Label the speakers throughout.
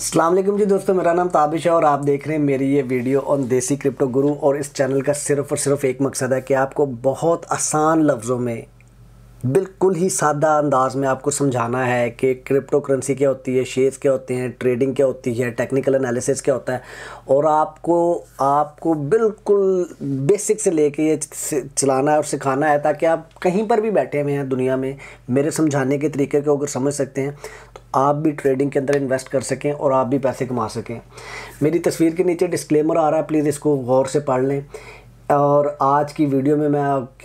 Speaker 1: अल्लाम जी दोस्तों मेरा नाम ताबिश है और आप देख रहे हैं मेरी ये वीडियो ऑन देसी क्रिप्टो गुरु और इस चैनल का सिर्फ और सिर्फ एक मकसद है कि आपको बहुत आसान लफ्ज़ों में बिल्कुल ही सादा अंदाज में आपको समझाना है कि क्रिप्टो करेंसी क्या होती है शेयर्स क्या होते हैं ट्रेडिंग क्या होती है टेक्निकल एनालिसिस क्या होता है और आपको आपको बिल्कुल बेसिक से लेके ये चलाना है और सिखाना है ताकि आप कहीं पर भी बैठे हुए हैं दुनिया में मेरे समझाने के तरीके को अगर समझ सकते हैं आप भी ट्रेडिंग के अंदर इन्वेस्ट कर सकें और आप भी पैसे कमा सकें मेरी तस्वीर के नीचे डिस्क्लेमर आ रहा है प्लीज़ इसको गौर से पढ़ लें और आज की वीडियो में मैं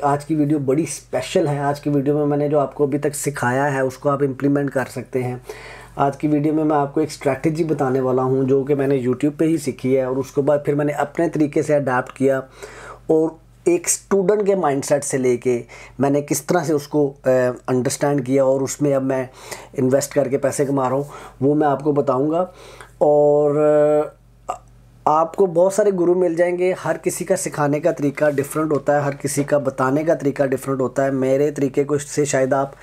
Speaker 1: आज की वीडियो बड़ी स्पेशल है आज की वीडियो में मैंने जो आपको अभी तक सिखाया है उसको आप इम्प्लीमेंट कर सकते हैं आज की वीडियो में मैं आपको एक स्ट्रैटेजी बताने वाला हूँ जो कि मैंने यूट्यूब पे ही सीखी है और उसके बाद फिर मैंने अपने तरीके से अडाप्ट किया और एक स्टूडेंट के माइंडसेट से लेके मैंने किस तरह से उसको अंडरस्टैंड किया और उसमें अब मैं इन्वेस्ट करके पैसे कमा रहा हूँ वो मैं आपको बताऊँगा और आपको बहुत सारे गुरु मिल जाएंगे हर किसी का सिखाने का तरीका डिफरेंट होता है हर किसी का बताने का तरीका डिफरेंट होता है मेरे तरीके को से शायद आप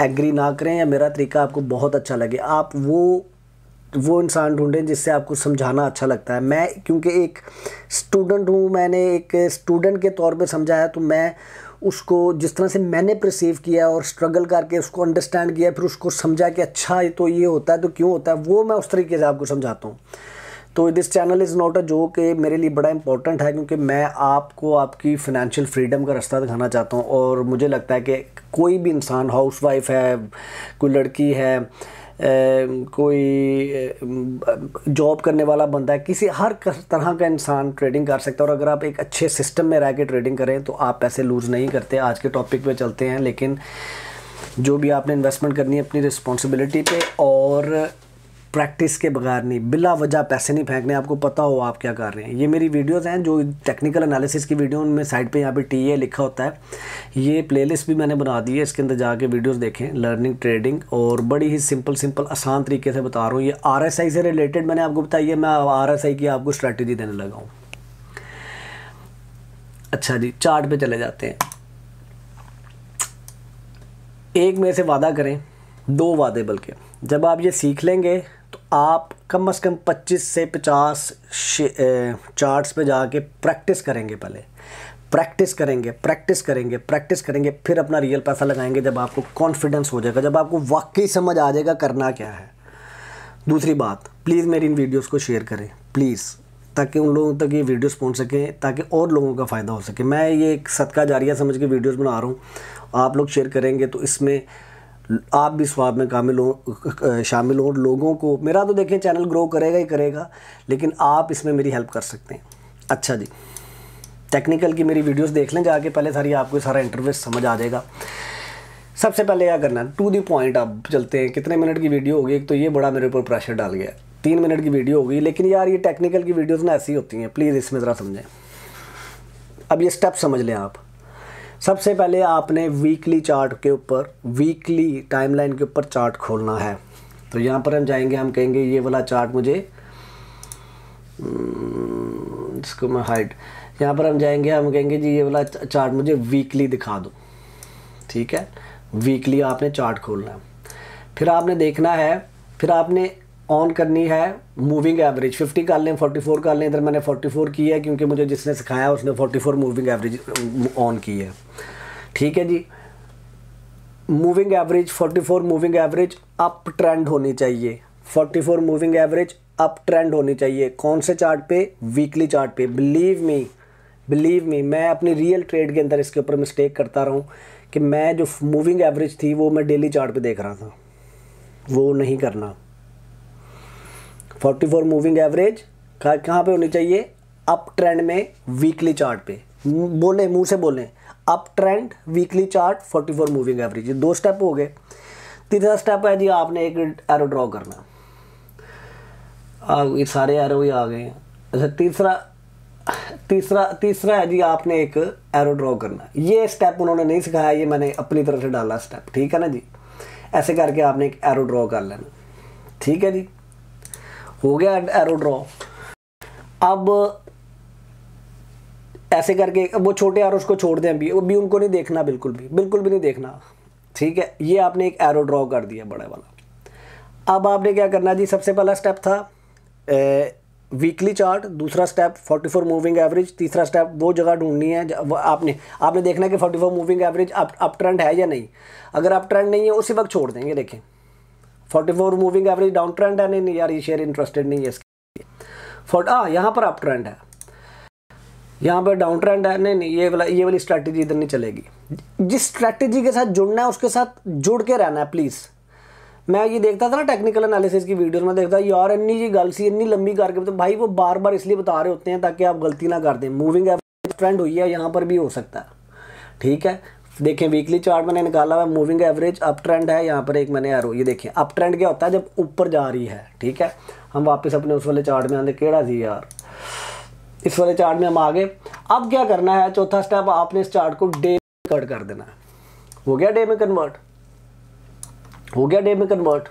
Speaker 1: एग्री ना करें या मेरा तरीका आपको बहुत अच्छा लगे आप वो वो इंसान ढूंढें जिससे आपको समझाना अच्छा लगता है मैं क्योंकि एक स्टूडेंट हूँ मैंने एक स्टूडेंट के तौर पे समझाया तो मैं उसको जिस तरह से मैंने प्रसीव किया और स्ट्रगल करके उसको अंडरस्टैंड किया फिर उसको समझा कि अच्छा ये तो ये होता है तो क्यों होता है वो मैं उस तरीके से आपको समझाता हूँ तो this channel is not a जो कि मेरे लिए बड़ा इंपॉर्टेंट है क्योंकि मैं आपको आपकी फ़िनेंशियल फ्रीडम का रास्ता दिखाना चाहता हूँ और मुझे लगता है कि कोई भी इंसान हाउस वाइफ है कोई लड़की है कोई जॉब करने वाला बंदा है किसी हर तरह का इंसान ट्रेडिंग कर सकता है और अगर आप एक अच्छे सिस्टम में रह के ट्रेडिंग करें तो आप पैसे लूज़ नहीं करते आज के टॉपिक पे चलते हैं लेकिन जो भी आपने इन्वेस्टमेंट करनी है अपनी रिस्पॉन्सिबिलिटी पे और प्रैक्टिस के बगैर नहीं बिला वजह पैसे नहीं फेंकने आपको पता हो आप क्या कर रहे हैं ये मेरी वीडियोस हैं जो टेक्निकल एनालिसिस की वीडियो उनमें साइड पे यहाँ पे टी ए लिखा होता है ये प्लेलिस्ट भी मैंने बना दी है इसके अंदर जाके वीडियोस देखें लर्निंग ट्रेडिंग और बड़ी ही सिंपल सिंपल आसान तरीके से बता रहा हूँ ये आर से रिलेटेड मैंने आपको बताई है मैं आर की आपको स्ट्रैटेजी देने लगा हूँ अच्छा जी चार्ट पे चले जाते हैं एक में से वादा करें दो वादे बल्कि जब आप ये सीख लेंगे आप कम से कम 25 से 50 चार्ट्स पे जाके प्रैक्टिस करेंगे पहले प्रैक्टिस करेंगे प्रैक्टिस करेंगे प्रैक्टिस करेंगे फिर अपना रियल पैसा लगाएंगे जब आपको कॉन्फिडेंस हो जाएगा जब आपको वाकई समझ आ जाएगा करना क्या है दूसरी बात प्लीज़ मेरी इन वीडियोज़ को शेयर करें प्लीज़ ताकि उन लोगों तक ये वीडियोस पहुंच सकें ताकि और लोगों का फ़ायदा हो सके मैं ये एक सदका जारिया समझ के वीडियोस बना रहा हूँ आप लोग शेयर करेंगे तो इसमें आप भी स्वाब में कामिल हो शामिल हो लोगों को मेरा तो देखें चैनल ग्रो करेगा ही करेगा लेकिन आप इसमें मेरी हेल्प कर सकते हैं अच्छा जी टेक्निकल की मेरी वीडियोस देख लें जाके पहले सारी आपको सारा इंटरव्यू समझ आ जाएगा सबसे पहले क्या करना टू दी पॉइंट आप चलते हैं कितने मिनट की वीडियो होगी एक तो ये बड़ा मेरे ऊपर प्रेशर डाल गया तीन मिनट की वीडियो होगी लेकिन यार ये टेक्निकल की वीडियोज़ ना ऐसी होती हैं प्लीज़ इसमें ज़रा समझें अब ये स्टेप समझ लें आप सबसे पहले आपने वीकली चार्ट के ऊपर वीकली टाइमलाइन के ऊपर चार्ट खोलना है तो यहाँ पर हम जाएंगे हम कहेंगे ये वाला चार्ट मुझे हम्म, इसको मैं हाइट यहाँ पर हम जाएंगे हम कहेंगे जी ये वाला चार्ट मुझे वीकली दिखा दो ठीक है वीकली आपने चार्ट खोलना है फिर आपने देखना है फिर आपने ऑन करनी है मूविंग एवरेज 50 कर लें 44 कर लें इधर मैंने 44 की है क्योंकि मुझे जिसने सिखाया उसने 44 मूविंग एवरेज ऑन की है ठीक है जी moving average 44 moving average up trend होनी चाहिए 44 मूविंग एवरेज अप ट्रेंड होनी चाहिए कौन से चार्ट पे वीकली चार्ट पे बिलीव मी बिलीव मी मैं अपनी रियल ट्रेड के अंदर इसके ऊपर मिस्टेक करता रहा हूँ कि मैं जो मूविंग एवरेज थी वो मैं डेली चार्ट पे देख रहा था वो नहीं करना फोर्टी फोर मूविंग एवरेज कहाँ पे होनी चाहिए अप ट्रेंड में वीकली चार्ट पे बोले मुंह से बोले up trend weekly chart forty four moving average ये दो स्टेप हो गए तीसरा स्टेप है जी आपने एक एरो ड्रॉ करना ये सारे एरो ही आ गए अच्छा तीसरा तीसरा तीसरा है जी आपने एक एरो ड्रॉ करना ये स्टेप उन्होंने नहीं सिखाया ये मैंने अपनी तरफ से डाला स्टेप ठीक है ना जी ऐसे करके आपने एक एरो ड्रॉ कर लेना ठीक है जी हो गया एरो ड्रॉ अब ऐसे करके वो छोटे एरोज को छोड़ दें अभी अभी उनको नहीं देखना बिल्कुल भी बिल्कुल भी नहीं देखना ठीक है ये आपने एक एरो ड्रॉ कर दिया बड़ा वाला अब आपने क्या करना जी सबसे पहला स्टेप था ए, वीकली चार्ट दूसरा स्टेप 44 मूविंग एवरेज तीसरा स्टेप वो जगह ढूंढनी है आपने आपने देखना है कि 44 moving average up up trend है या नहीं अगर अप ट्रेंड नहीं है उसी वक्त छोड़ देंगे देखें forty four moving average down trend है नहीं नहीं यार ये शेयर इंटरेस्टेड नहीं है इसके लिए फोर्ट हाँ यहाँ पर अप ट्रेंड है यहाँ पर डाउन ट्रेंड है नहीं नहीं ये वाला ये वाली स्ट्रैटेजी इधर नहीं चलेगी जिस स्ट्रैटेजी के साथ जुड़ना है उसके साथ जुड़ के रहना है प्लीज़ मैं ये देखता था ना टेक्निकल एनालिसिस की वीडियोस में देखता यार इन्नी जी गल सी इन्नी लंबी करके तो भाई वो बार बार इसलिए बता रहे होते हैं ताकि आप गलती ना कर दें मूविंग एवरेज ट्रेंड हुई है यहाँ पर भी हो सकता है ठीक है देखें वीकली चार्ट मैंने निकाला हुआ मूविंग एवरेज अप ट्रेंड है यहाँ पर एक मैंने एरो ये देखें अप ट्रेंड क्या होता है जब ऊपर जा रही है ठीक है हम वापस अपने उस वाले चार्ट में आते केड़ा जी यार इस वाले चार्ट में हम आगे अब क्या करना है चौथा स्टेप आपने इस चार्ट को डे कट कर देना है हो गया डे में कन्वर्ट हो गया डे में कन्वर्ट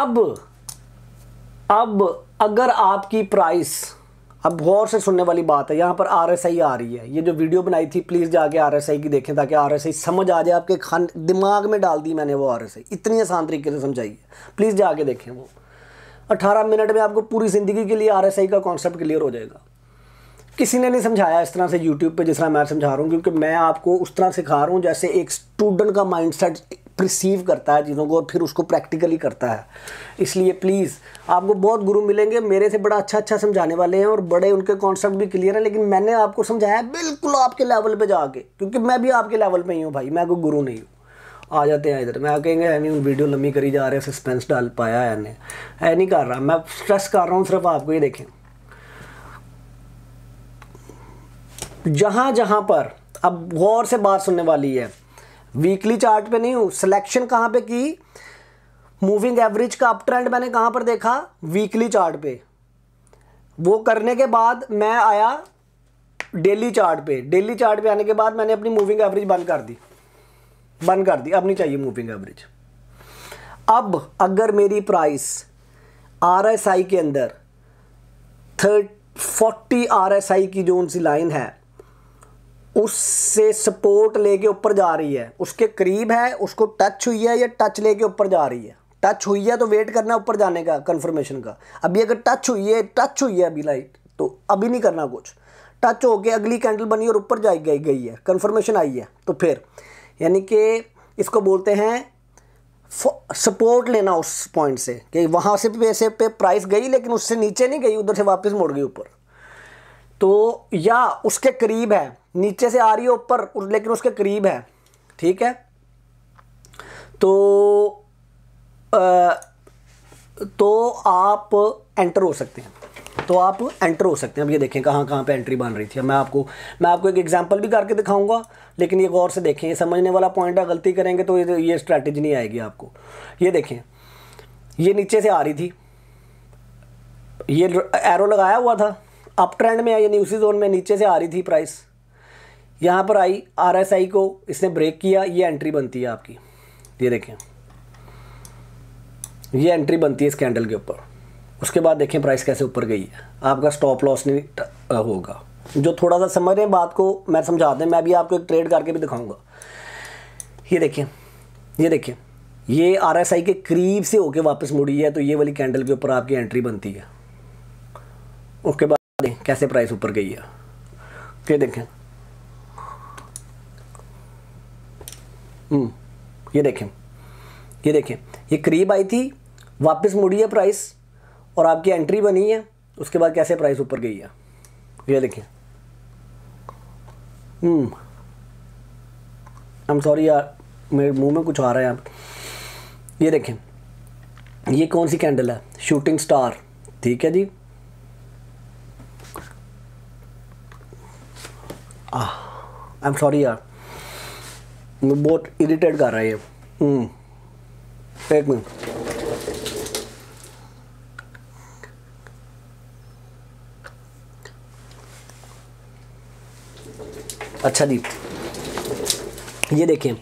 Speaker 1: अब अब अगर आपकी प्राइस अब गौर से सुनने वाली बात है यहाँ पर आई आ रही है ये जो वीडियो बनाई थी प्लीज़ जाके आई की देखें ताकि आई समझ आ जाए आपके खान दिमाग में डाल दी मैंने वो आई इतनी आसान तरीके से समझाई है प्लीज़ जाके देखें वो 18 मिनट में आपको पूरी ज़िंदगी के लिए आई का कॉन्सेप्ट क्लियर हो जाएगा किसी ने नहीं समझाया इस तरह से यूट्यूब पर जिस तरह मैं समझा रहा हूँ क्योंकि मैं आपको उस तरह सिखा रहा हूँ जैसे एक स्टूडेंट का सेट प्रिसीव करता है चीज़ों को और फिर उसको प्रैक्टिकली करता है इसलिए प्लीज़ आपको बहुत गुरु मिलेंगे मेरे से बड़ा अच्छा अच्छा समझाने वाले हैं और बड़े उनके कॉन्सेप्ट भी क्लियर है लेकिन मैंने आपको समझाया बिल्कुल आपके लेवल पर जाके क्योंकि मैं भी आपके लेवल पर ही हूँ भाई मैं कोई गुरु नहीं हूँ आ जाते हैं इधर मैं कहेंगे है नहीं वीडियो लंबी करी जा रहे हैं सस्पेंस डाल पाया है ने है नहीं कर रहा मैं स्ट्रेस कर रहा हूँ सिर्फ आपको ही देखें जहाँ जहाँ पर अब गौर से बात सुनने वाली है वीकली चार्ट पे नहीं हूँ सिलेक्शन कहाँ पे की मूविंग एवरेज का अप ट्रेंड मैंने कहाँ पर देखा वीकली चार्ट पे वो करने के बाद मैं आया डेली चार्ट पे डेली चार्ट पे आने के बाद मैंने अपनी मूविंग एवरेज बंद कर दी बंद कर दी अब नहीं चाहिए मूविंग एवरेज अब अगर मेरी प्राइस आर के अंदर थर्ट फोर्टी आर की जो उनसी लाइन है उससे सपोर्ट लेके ऊपर जा रही है उसके करीब है उसको टच हुई है या टच लेके ऊपर जा रही है टच हुई है तो वेट करना ऊपर जाने का कंफर्मेशन का अभी अगर टच हुई है टच हुई है अभी लाइट तो अभी नहीं करना कुछ टच हो के अगली कैंडल बनी और ऊपर जाई गई गई है कंफर्मेशन आई है तो फिर यानी कि इसको बोलते हैं सपोर्ट लेना उस पॉइंट से कि वहाँ से पैसे पे प्राइस गई लेकिन उससे नीचे नहीं गई उधर से वापस मुड़ गई ऊपर तो या उसके करीब है नीचे से आ रही है ऊपर लेकिन उसके करीब है ठीक है तो आ, तो आप एंटर हो सकते हैं तो आप एंटर हो सकते हैं अब ये देखें कहाँ कहाँ पे एंट्री बन रही थी मैं आपको मैं आपको एक एग्जांपल भी करके दिखाऊंगा लेकिन ये गौर से देखें ये समझने वाला पॉइंट है गलती करेंगे तो ये ये स्ट्रैटेजी नहीं आएगी आपको ये देखें ये नीचे से आ रही थी ये एरो लगाया हुआ था अप ट्रेंड में आई यानी उसी जोन में नीचे से आ रही थी प्राइस यहाँ पर आई आई को इसने ब्रेक किया ये एंट्री बनती है आपकी ये देखें ये एंट्री बनती है इस कैंडल के ऊपर उसके बाद देखें प्राइस कैसे ऊपर गई है आपका स्टॉप लॉस नहीं होगा जो थोड़ा सा समझ रहे हैं बात को मैं समझा दें मैं भी आपको एक ट्रेड करके भी दिखाऊंगा ये देखें ये देखें ये आर एस आई के करीब से होके वापस मुड़ी है तो ये वाली कैंडल के ऊपर आपकी एंट्री बनती है उसके बाद Mm, दें कैसे प्राइस ऊपर गई है ये देखें ये देखें ये देखें ये करीब आई थी वापस मुड़ी है प्राइस और आपकी एंट्री बनी है उसके बाद कैसे प्राइस ऊपर गई है ये देखें आई एम सॉरी यार मेरे मुंह में कुछ आ रहा है आप ये देखें ये कौन सी कैंडल है शूटिंग स्टार ठीक है जी आई एम सॉरी यार बहुत इरिटेट कर रहा है ये हम्म। एक मिनट अच्छा जी ये देखें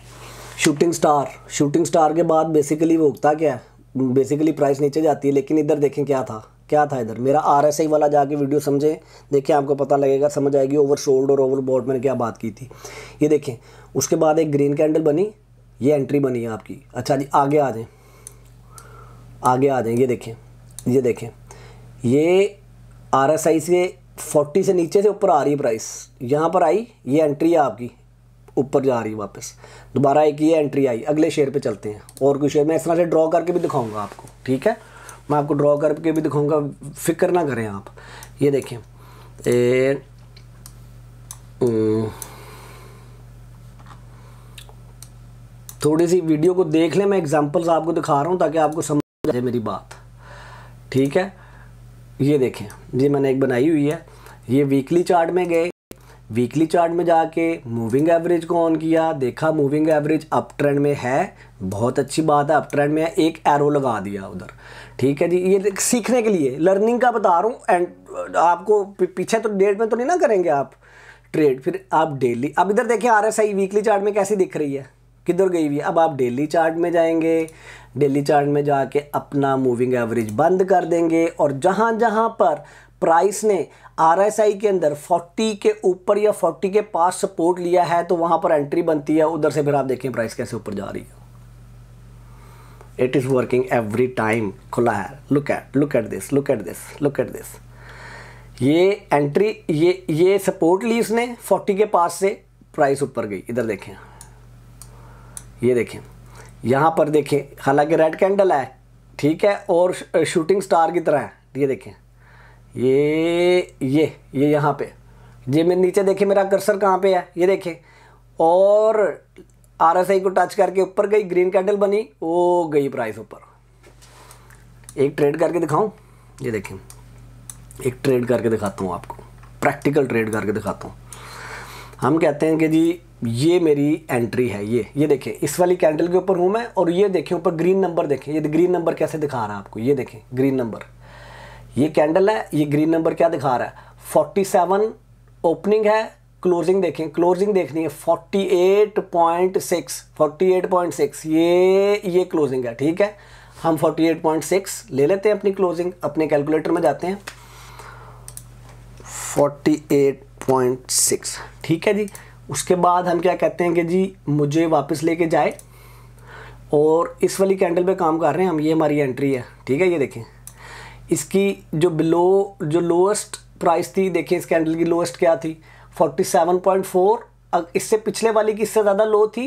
Speaker 1: शूटिंग स्टार शूटिंग स्टार के बाद बेसिकली वो उगता क्या है बेसिकली प्राइस नीचे जाती है लेकिन इधर देखें क्या था क्या था इधर मेरा आर एस आई वाला जाके वीडियो समझे देखें आपको पता लगेगा समझ आएगी ओवर शोल्ड और ओवर बोर्ड मैंने क्या बात की थी ये देखें उसके बाद एक ग्रीन कैंडल बनी ये एंट्री बनी है आपकी अच्छा जी आगे आ जाएँ आगे आ जाएँ ये देखें ये देखें ये आर एस आई से फोर्टी से नीचे से ऊपर आ रही है प्राइस यहाँ पर आई ये एंट्री है आपकी ऊपर जा रही है वापस दोबारा एक ये एंट्री आई अगले शेयर पे चलते हैं और कुछ शेयर मैं इस तरह से ड्रॉ करके भी दिखाऊंगा आपको ठीक है मैं आपको ड्रॉ करके भी दिखाऊंगा फिक्र ना करें आप ये देखें ए, थोड़ी सी वीडियो को देख लें मैं एग्जांपल्स आपको दिखा रहा हूँ ताकि आपको समझ जाए मेरी बात ठीक है ये देखें ये मैंने एक बनाई हुई है ये वीकली चार्ट में गए वीकली चार्ट में जाके मूविंग एवरेज को ऑन किया देखा मूविंग एवरेज अप ट्रेंड में है बहुत अच्छी बात है अप ट्रेंड में है एक एरो लगा दिया उधर ठीक है जी ये सीखने के लिए लर्निंग का बता रहा हूँ एंड uh, आपको पीछे तो डेट में तो नहीं ना करेंगे आप ट्रेड फिर आप डेली अब इधर देखें R S I weekly chart में कैसी दिख रही है किधर गई हुई है अब आप डेली चार्ट में जाएंगे डेली चार्ट में जाके अपना मूविंग एवरेज बंद कर देंगे और जहाँ जहाँ पर प्राइस ने आरएसआई के अंदर 40 के ऊपर या 40 के पास सपोर्ट लिया है तो वहां पर एंट्री बनती है उधर से फिर आप देखें प्राइस कैसे ऊपर जा रही है it is working every time खुला है look at look at this look at this look at this ये एंट्री ये ये सपोर्ट ली इसने 40 के पास से प्राइस ऊपर गई इधर देखें ये देखें यहाँ पर देखें हालांकि रेड कैंडल है ठीक है और शूटिंग स्टार की तरह है ये देखें ये ये ये यहाँ पे ये मेरे नीचे देखे मेरा कर्सर कहाँ पे है ये देखे और आर एस आई को टच करके ऊपर गई ग्रीन कैंडल बनी वो गई प्राइस ऊपर एक ट्रेड करके दिखाऊं ये देखें एक ट्रेड करके दिखाता हूँ आपको प्रैक्टिकल ट्रेड करके दिखाता हूँ हम कहते हैं कि जी ये मेरी एंट्री है ये ये देखें इस वाली कैंडल के ऊपर हूँ मैं और ये देखें ऊपर ग्रीन नंबर देखें ये ग्रीन नंबर कैसे दिखा रहा है आपको ये देखें ग्रीन नंबर ये कैंडल है ये ग्रीन नंबर क्या दिखा रहा है फोर्टी सेवन ओपनिंग है क्लोजिंग देखें क्लोजिंग देखनी है forty eight point six forty eight point six ये ये क्लोजिंग है ठीक है हम फोर्टी एट पॉइंट सिक्स ले लेते हैं अपनी क्लोजिंग अपने कैलकुलेटर में जाते हैं फोर्टी एट पॉइंट सिक्स ठीक है जी उसके बाद हम क्या कहते हैं कि जी मुझे वापस लेके जाए और इस वाली कैंडल पे काम कर रहे हैं हम ये हमारी एंट्री है ठीक है ये देखें इसकी जो बिलो जो लोएस्ट प्राइस थी देखिए इस कैंडल की लोएस्ट क्या थी 47.4 इससे पिछले वाली की इससे ज़्यादा लो थी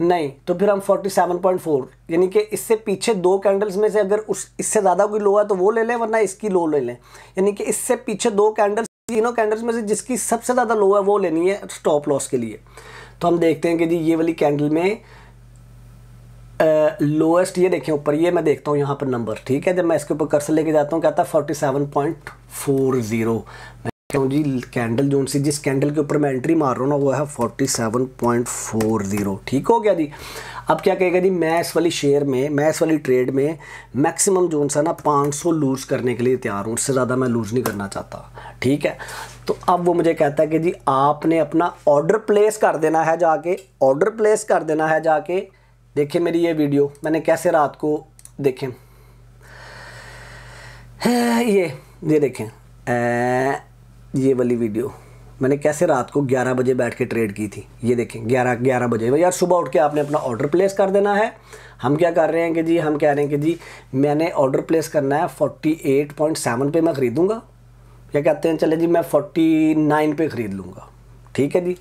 Speaker 1: नहीं तो फिर हम 47.4 यानी कि इससे पीछे दो कैंडल्स में से अगर उस इससे ज़्यादा कोई लो है तो वो ले लें वरना इसकी लो ले लें यानी कि इससे पीछे दो कैंडल्स तीनों कैंडल्स में से जिसकी सबसे ज़्यादा लो है वो लेनी है स्टॉप लॉस के लिए तो हम देखते हैं कि जी ये वाली कैंडल में लोएस्ट ये देखें ऊपर ये मैं देखता हूँ यहाँ पर नंबर ठीक है जब मैं इसके ऊपर कर्स लेके जाता हूँ क्या था forty seven point four zero हूँ जी कैंडल जो सी जिस कैंडल के ऊपर मैं एंट्री मार रहा हूँ ना वो है forty seven point four zero ठीक हो गया जी अब क्या कहेगा जी मैं इस वाली शेयर में मैं इस वाली ट्रेड में मैक्सिमम जोन सा ना पाँच सौ लूज़ करने के लिए तैयार हूँ उससे ज़्यादा मैं लूज़ नहीं करना चाहता ठीक है तो अब वो मुझे कहता है कि जी आपने अपना ऑर्डर प्लेस कर देना है जाके ऑर्डर प्लेस कर देना है जाके देखें मेरी ये वीडियो मैंने कैसे रात को देखें ये ये देखें ये वाली वीडियो मैंने कैसे रात को 11 बजे बैठ के ट्रेड की थी ये देखें 11 11 बजे यार सुबह उठ के आपने अपना ऑर्डर प्लेस कर देना है हम क्या कर रहे हैं कि जी हम कह रहे हैं कि जी मैंने ऑर्डर प्लेस करना है 48.7 पे मैं ख़रीदूँगा क्या कहते हैं चले जी मैं 49 पे ख़रीद लूँगा ठीक है जी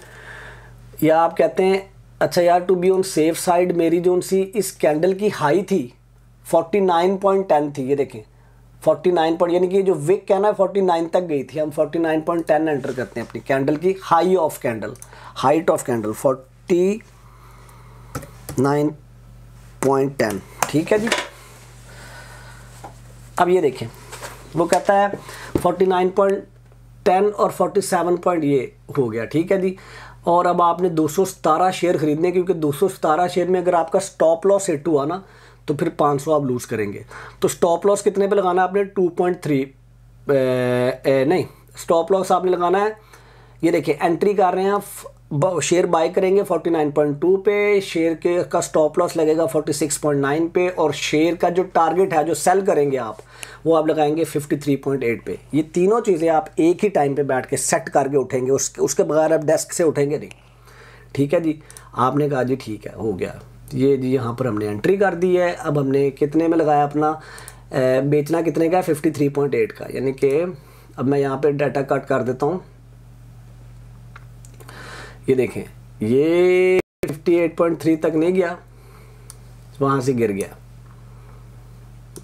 Speaker 1: या आप कहते हैं अच्छा यार to be on safe side मेरी जो सी इस कैंडल की हाई थी 49.10 थी ये देखें 49 पॉइंट यानी कि जो विक है ना 49 तक गई थी हम 49.10 एंटर करते हैं अपनी कैंडल की high of candle height of candle 49.10 ठीक है जी अब ये देखें वो कहता है 49.10 और 47 पॉइंट ये हो गया ठीक है जी और अब आपने दो शेयर खरीदने क्योंकि दो शेयर में अगर आपका स्टॉप लॉस हिट हुआ ना तो फिर 500 आप लूज़ करेंगे तो स्टॉप लॉस कितने पे लगाना है आपने 2.3 नहीं स्टॉप लॉस आपने लगाना है ये देखिए एंट्री कर रहे हैं आप शेयर बाय करेंगे 49.2 पे शेयर के का स्टॉप लॉस लगेगा 46.9 पे और शेयर का जो टारगेट है जो सेल करेंगे आप वो आप लगाएंगे 53.8 पे ये तीनों चीज़ें आप एक ही टाइम पे बैठ के सेट करके उठेंगे उसके उसके बगैर आप डेस्क से उठेंगे नहीं ठीक है जी आपने कहा जी ठीक है हो गया ये जी यहाँ पर हमने एंट्री कर दी है अब हमने कितने में लगाया अपना बेचना कितने का है 53.8 का यानी कि अब मैं यहाँ पर डाटा कट कर देता हूँ ये देखें ये 58.3 तक नहीं गया वहाँ से गिर गया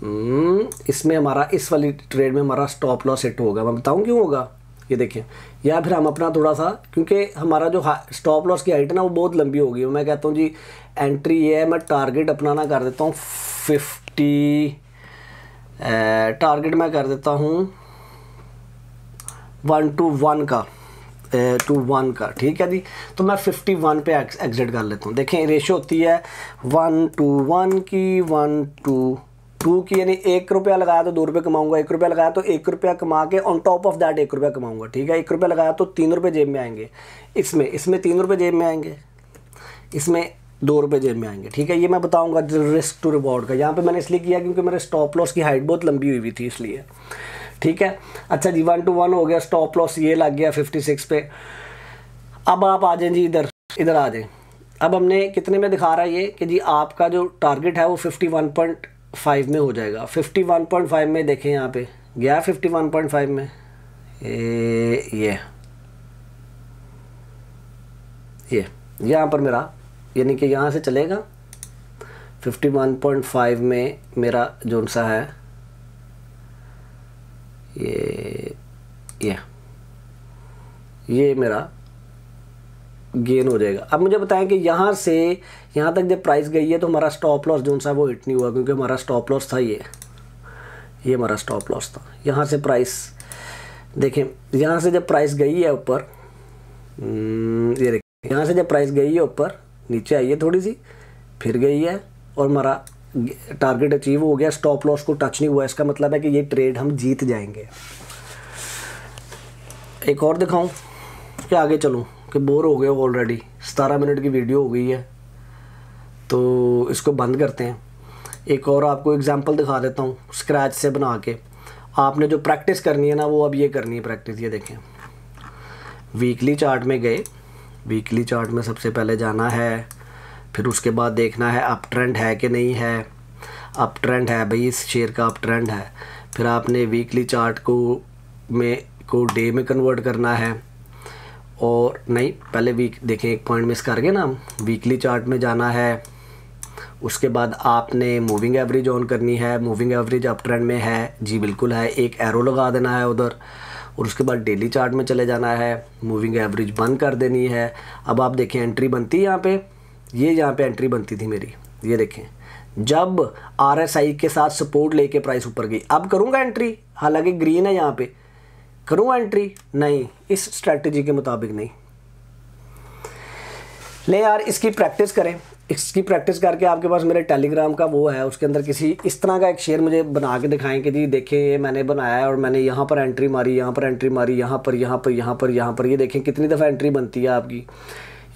Speaker 1: हम्म, इसमें हमारा इस वाली ट्रेड में हमारा स्टॉप लॉस हिट होगा मैं बताऊँ क्यों होगा ये देखें या फिर हम अपना थोड़ा सा क्योंकि हमारा जो स्टॉप लॉस की हाइट है ना वो बहुत लंबी होगी मैं कहता हूँ जी एंट्री ये है मैं टारगेट अपना ना कर देता हूँ फिफ्टी टारगेट मैं कर देता हूँ वन टू वन का टू वन का ठीक है जी तो मैं फिफ्टी वन पे एग्जिट कर लेता हूँ देखें रेशो होती है वन टू वन की वन टू टू की यानी एक रुपया लगाया तो दो रुपये कमाऊंगा एक रुपया लगाया तो एक रुपया कमा के ऑन टॉप ऑफ दैट एक रुपया कमाऊंगा ठीक है एक रुपया लगाया तो तीन रुपये जेब में आएंगे इसमें इसमें तीन रुपये जेब में आएंगे इसमें दो रुपये जेब में आएंगे ठीक है ये मैं बताऊंगा रिस्क टू रिवॉर्ड का यहाँ पे मैंने इसलिए किया क्योंकि मेरे स्टॉप लॉस की हाइट बहुत लंबी हुई हुई थी इसलिए ठीक है अच्छा जी वन टू वन हो गया स्टॉप लॉस ये लग गया फिफ्टी सिक्स पे अब आप आ जाए जी इधर इधर आ जाए अब हमने कितने में दिखा रहा है ये कि जी आपका जो टारगेट है वो फिफ्टी वन पॉइंट फाइव में हो जाएगा फिफ्टी वन पॉइंट फाइव में देखें यहाँ पे गया फिफ्टी वन पॉइंट फाइव में ए, ये ये यहाँ पर मेरा यानी कि यहाँ से चलेगा 51.5 में मेरा जो सा है ये ये ये मेरा गेन हो जाएगा अब मुझे बताएं कि यहाँ से यहाँ तक जब प्राइस गई है तो हमारा स्टॉप लॉस जो सा वो हिट नहीं हुआ क्योंकि हमारा स्टॉप लॉस था ये ये हमारा स्टॉप लॉस था यहाँ से प्राइस देखें यहाँ से जब प्राइस गई है ऊपर हम्म, ये देखें यहाँ से जब प्राइस गई है ऊपर नीचे आई है थोड़ी सी फिर गई है और हमारा टारगेट अचीव हो गया स्टॉप लॉस को टच नहीं हुआ इसका मतलब है कि ये ट्रेड हम जीत जाएंगे एक और दिखाऊं कि आगे चलूं कि बोर हो गए ऑलरेडी सतारह मिनट की वीडियो हो गई है तो इसको बंद करते हैं एक और आपको एग्जांपल दिखा देता हूँ स्क्रैच से बना के आपने जो प्रैक्टिस करनी है ना वो अब ये करनी है प्रैक्टिस ये देखें वीकली चार्ट में गए वीकली चार्ट में सबसे पहले जाना है फिर उसके बाद देखना है अप ट्रेंड है कि नहीं है अप ट्रेंड है भाई इस शेयर का अप ट्रेंड है फिर आपने वीकली चार्ट को में को डे में कन्वर्ट करना है और नहीं पहले वीक देखें एक पॉइंट मिस कर गए ना वीकली चार्ट में जाना है उसके बाद आपने मूविंग एवरेज ऑन करनी है मूविंग एवरेज अप ट्रेंड में है जी बिल्कुल है एक एरो लगा देना है उधर और उसके बाद डेली चार्ट में चले जाना है मूविंग एवरेज बंद कर देनी है अब आप देखें एंट्री बनती है यहाँ पर ये यहाँ पे एंट्री बनती थी मेरी ये देखें जब आई के साथ सपोर्ट लेके प्राइस ऊपर गई अब करूँगा एंट्री हालांकि ग्रीन है यहाँ पे करूँगा एंट्री नहीं इस स्ट्रेटजी के मुताबिक नहीं ले यार इसकी प्रैक्टिस करें इसकी प्रैक्टिस करके आपके पास मेरे टेलीग्राम का वो है उसके अंदर किसी इस तरह का एक शेयर मुझे बना के दिखाएं कि जी देखें ये मैंने बनाया है और मैंने यहाँ पर एंट्री मारी यहाँ पर एंट्री मारी यहाँ पर यहाँ पर यहाँ पर यहाँ पर ये देखें कितनी दफ़ा एंट्री बनती है आपकी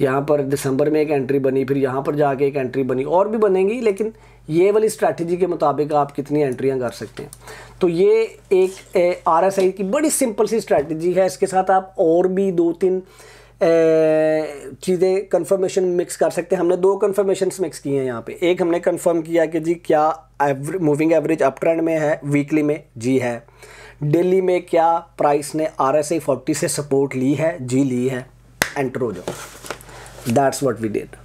Speaker 1: यहाँ पर दिसंबर में एक एंट्री बनी फिर यहाँ पर जाके एक एंट्री बनी और भी बनेंगी लेकिन ये वाली स्ट्रैटेजी के मुताबिक आप कितनी एंट्रियाँ कर सकते हैं तो ये एक आर एस आई की बड़ी सिंपल सी स्ट्रैटेजी है इसके साथ आप और भी दो तीन चीज़ें कंफर्मेशन मिक्स कर सकते हैं हमने दो कन्फर्मेशन मिक्स किए हैं यहाँ पे एक हमने कंफर्म किया कि जी क्या मूविंग एवरेज अप ट्रेंड में है वीकली में जी है डेली में क्या प्राइस ने आर एस आई फोर्टी से सपोर्ट ली है जी ली है एंटर हो जाओ दैट्स वट वी डिड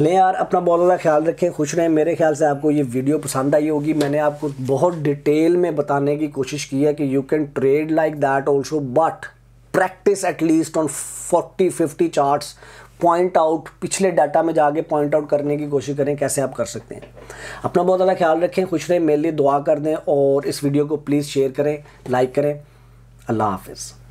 Speaker 1: ले यार अपना बहुत ज़्यादा ख्याल रखें खुश रहें मेरे ख्याल से आपको ये वीडियो पसंद आई होगी मैंने आपको बहुत डिटेल में बताने की कोशिश की है कि you can trade like that also but practice at least on forty fifty charts point out पिछले डाटा में जाके पॉइंट आउट करने की कोशिश करें कैसे आप कर सकते हैं अपना बहुत ज़्यादा ख्याल रखें खुश रहें मेरे लिए दुआ कर दें और इस वीडियो को प्लीज़ शेयर करें लाइक करें अल्लाह हाफिज़